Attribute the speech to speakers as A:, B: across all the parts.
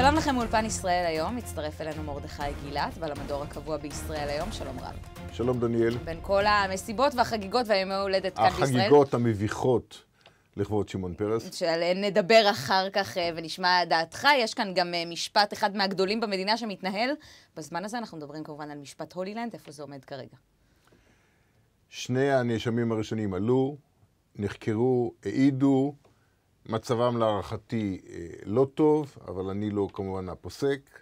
A: שלום לכם מאולפן ישראל היום, מצטרף אלינו מרדכי גילת, בעל המדור הקבוע בישראל היום, שלום רב.
B: שלום דניאל. בין
A: כל המסיבות והחגיגות והימי הולדת כאן בישראל. החגיגות
B: המביכות לכבוד שמעון פרס.
A: שעליהן נדבר אחר כך אה, ונשמע דעתך. יש כאן גם אה, משפט אחד מהגדולים במדינה שמתנהל. בזמן הזה אנחנו מדברים כמובן על משפט הולילנד, איפה זה עומד כרגע?
B: שני הנאשמים הראשונים עלו, נחקרו, העידו. מצבם להערכתי אה, לא טוב, אבל אני לא כמובן הפוסק.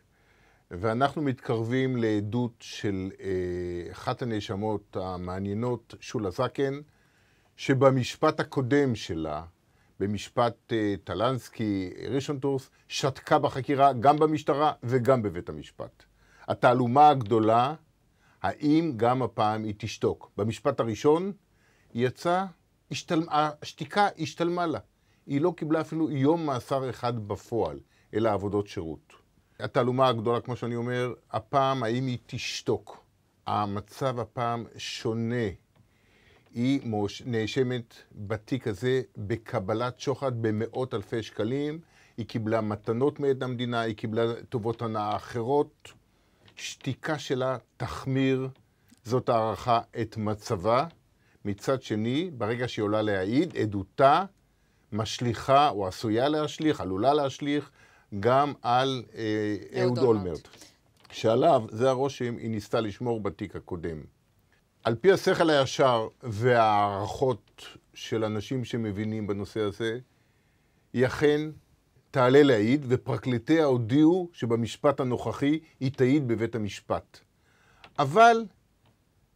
B: ואנחנו מתקרבים לעדות של אה, אחת הנאשמות המעניינות, שולה זקן, שבמשפט הקודם שלה, במשפט אה, טלנסקי ראשונטורס, שתקה בחקירה גם במשטרה וגם בבית המשפט. התעלומה הגדולה, האם גם הפעם היא תשתוק. במשפט הראשון, היא יצאה, השתלמה, השתיקה השתלמה לה. היא לא קיבלה אפילו יום מאסר אחד בפועל, אלא עבודות שירות. התעלומה הגדולה, כמו שאני אומר, הפעם האם היא תשתוק. המצב הפעם שונה. היא נאשמת בתיק הזה בקבלת שוחד במאות אלפי שקלים, היא קיבלה מתנות מעת המדינה, היא קיבלה טובות הנאה אחרות. שתיקה שלה תחמיר, זאת הערכה, את מצבה. מצד שני, ברגע שהיא עולה להעיד, עדותה משליכה, או עשויה להשליך, עלולה להשליך, גם על אה, אהוד אולמרט, שעליו, זה הרושם, היא ניסתה לשמור בתיק הקודם. על פי השכל הישר וההערכות של אנשים שמבינים בנושא הזה, היא אכן תעלה להעיד, ופרקליטיה הודיעו שבמשפט הנוכחי היא תעיד בבית המשפט. אבל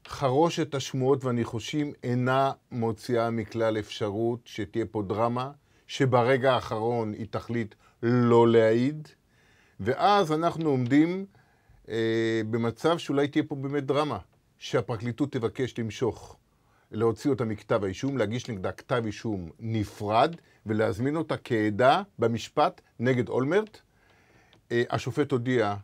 B: חרושת השמועות והניחושים אינה מוציאה מכלל אפשרות שתהיה פה דרמה, שברגע האחרון היא תחליט לא להעיד, ואז אנחנו עומדים אה, במצב שאולי תהיה פה באמת דרמה, שהפרקליטות תבקש למשוך, להוציא אותה מכתב האישום, להגיש נגדה כתב אישום נפרד, ולהזמין אותה כעדה במשפט נגד אולמרט. אה, השופט הודיע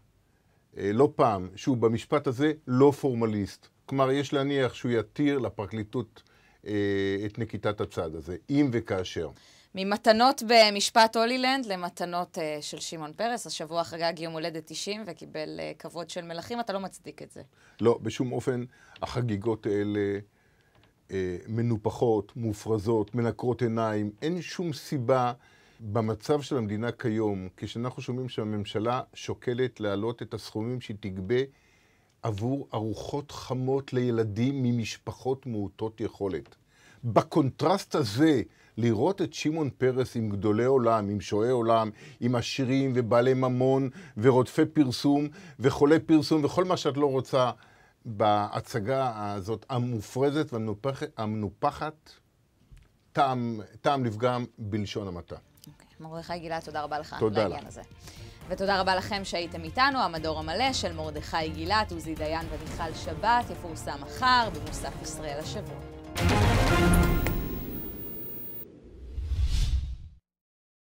B: אה, לא פעם שהוא במשפט הזה לא פורמליסט. כלומר, יש להניח שהוא יתיר לפרקליטות אה, את נקיטת הצעד הזה, אם וכאשר.
A: ממתנות במשפט הולילנד למתנות uh, של שמעון פרס. השבוע חגג יום הולדת 90 וקיבל uh, כבוד של מלכים, אתה לא מצדיק את זה.
B: לא, בשום אופן החגיגות האלה uh, מנופחות, מופרזות, מנקרות עיניים. אין שום סיבה במצב של המדינה כיום, כשאנחנו שומעים שהממשלה שוקלת להעלות את הסכומים שהיא תגבה עבור ארוחות חמות לילדים ממשפחות מעוטות יכולת. בקונטרסט הזה, לראות את שמעון פרס עם גדולי עולם, עם שועי עולם, עם עשירים ובעלי ממון ורודפי פרסום וחולי פרסום וכל מה שאת לא רוצה בהצגה הזאת המופרזת והמנופחת, טעם, טעם לפגם בלשון המעטה. Okay.
A: אוקיי, מרדכי גלעד, תודה רבה לך. תודה לך. הזה. ותודה רבה לכם שהייתם איתנו. המדור המלא של מרדכי גילת, עוזי דיין ומיכל שבת יפורסם מחר במוסף ישראל השבוע.